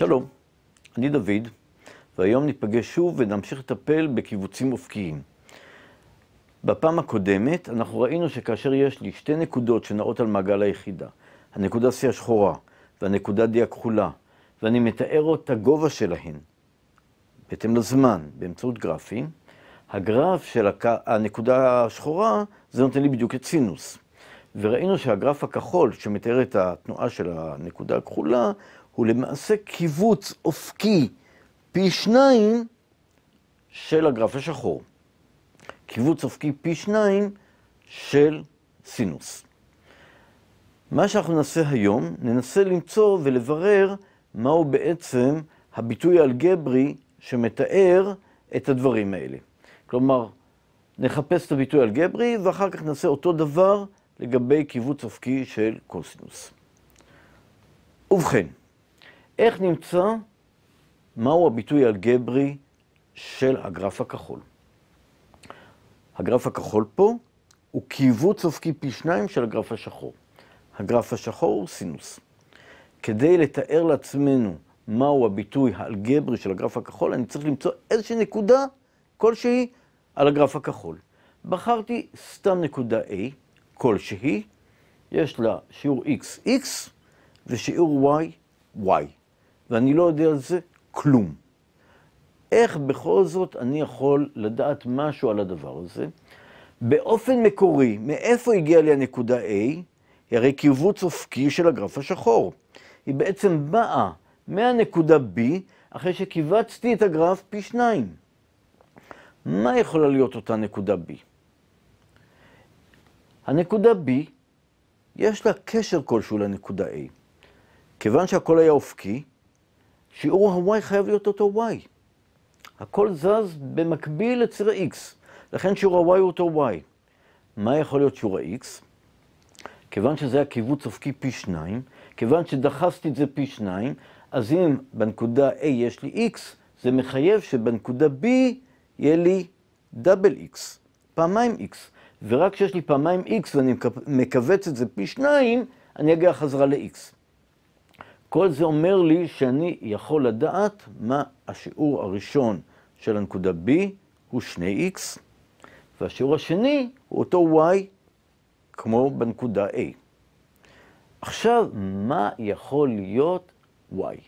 שלום, אני דוד, והיום ניפגש שוב ונמשיך לטפל בקיבוצים אופקיים. בפעם הקודמת אנחנו ראינו שכאשר יש לי שתי נקודות שנעות על מעגל היחידה, הנקודה C השחורה והנקודה D הכחולה, ואני מתאר את הגובה שלהן, בהתאם לזמן, באמצעות גרפים, הגרף של הק... הנקודה השחורה, זה נותן לי בדיוק את סינוס. וראינו שהגרף הכחול שמתאר את התנועה של הנקודה הכחולה, הוא למעשה קיבוץ אופקי פי שניים של הגרף השחור. קיבוץ אופקי פי שניים של סינוס. מה שאנחנו נעשה היום, ננסה למצוא ולברר מהו בעצם הביטוי האלגברי שמתאר את הדברים האלה. כלומר, נחפש את הביטוי האלגברי ואחר כך נעשה אותו דבר לגבי קיבוץ אופקי של קוסינוס. ובכן, איך נמצא מהו הביטוי האלגברי של הגרף הכחול. הגרף הכחול פה הוא קיבוץ אופקי פי שניים של הגרף השחור. הגרף השחור הוא סינוס. כדי לתאר לעצמנו מהו הביטוי האלגברי של הגרף הכחול, אני צריך למצוא איזושהי נקודה כלשהי על הגרף הכחול. בחרתי סתם נקודה A כלשהי, יש לה שיעור x, x ושיעור y, y. ואני לא יודע על זה כלום. איך בכל זאת אני יכול לדעת משהו על הדבר הזה? באופן מקורי, מאיפה הגיעה לי הנקודה A? היא הרי קיבוץ אופקי של הגרף השחור. היא בעצם באה מהנקודה B, אחרי שכיווצתי את הגרף פי שניים. מה יכולה להיות אותה נקודה B? הנקודה B, יש לה קשר כלשהו לנקודה A. כיוון שהכל היה אופקי, שיעור ה-y חייב להיות אותו y. הכל זז במקביל לציר ה-x, לכן שיעור ה-y הוא אותו y. מה יכול להיות שיעור ה-x? כיוון שזה היה קיבוץ אופקי פי שניים, כיוון שדחסתי את זה פי שניים, אז אם בנקודה A יש לי x, זה מחייב שבנקודה B יהיה לי דאבל x, פעמיים x. ורק כשיש לי פעמיים x ואני מכווץ את זה פי שניים, אני אגיע חזרה ל-x. כל זה אומר לי שאני יכול לדעת מה השיעור הראשון של הנקודה B הוא 2x, והשיעור השני הוא אותו y כמו בנקודה A. עכשיו, מה יכול להיות y?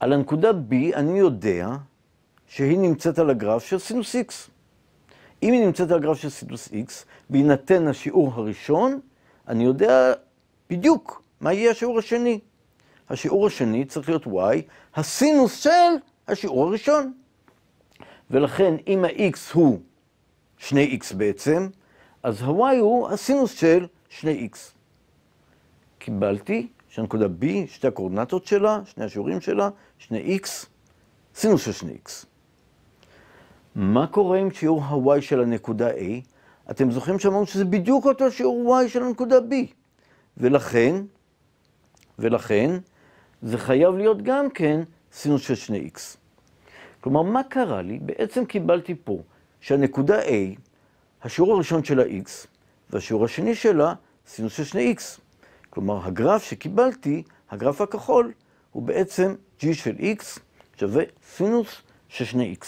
על הנקודה B אני יודע שהיא נמצאת על הגרף של סינוס x. אם היא נמצאת על הגרף של סינוס x, בהינתן השיעור הראשון, אני יודע בדיוק מה יהיה השיעור השני? השיעור השני צריך להיות y, הסינוס של השיעור הראשון. ולכן אם ה-x הוא 2x בעצם, אז ה-y הוא הסינוס של 2x. קיבלתי שהנקודה b, שתי הקורדנטות שלה, שני השיעורים שלה, 2x, סינוס של 2x. מה קורה עם שיעור ה-y של הנקודה a? אתם זוכרים שאמרנו שזה בדיוק אותו שיעור y של הנקודה b, ולכן ולכן זה חייב להיות גם כן סינוס של שני x כלומר, מה קרה לי? בעצם קיבלתי פה שהנקודה A, השיעור הראשון של ה-x, והשיעור השני שלה סינוס של שני x כלומר, הגרף שקיבלתי, הגרף הכחול, הוא בעצם g של x שווה סינוס של שני x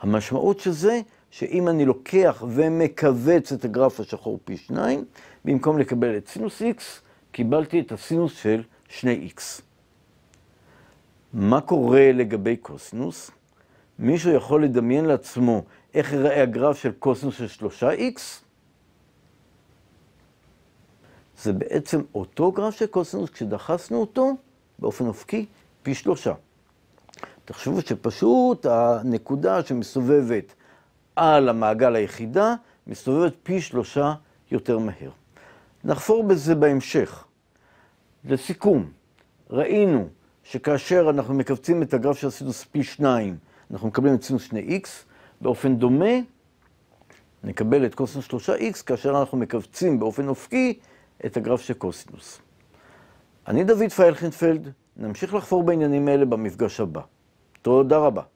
המשמעות של זה, שאם אני לוקח ומכווץ את הגרף השחור פי 2, במקום לקבל את סינוס x, קיבלתי את הסינוס של 2x. מה קורה לגבי קוסינוס? מישהו יכול לדמיין לעצמו איך יראה הגרף של קוסינוס של 3x? זה בעצם אותו גרף של קוסינוס כשדחסנו אותו באופן אופקי פי שלושה. תחשבו שפשוט הנקודה שמסובבת על המעגל היחידה מסתובבת פי שלושה יותר מהר. נחפור בזה בהמשך. לסיכום, ראינו שכאשר אנחנו מכווצים את הגרף של הסינוס פי 2, אנחנו מקבלים את סינוס 2x, באופן דומה נקבל את קוסינוס 3x כאשר אנחנו מכווצים באופן אופקי את הגרף של קוסינוס. אני דוד פיילכנפלד, נמשיך לחפור בעניינים האלה במפגש הבא. תודה רבה.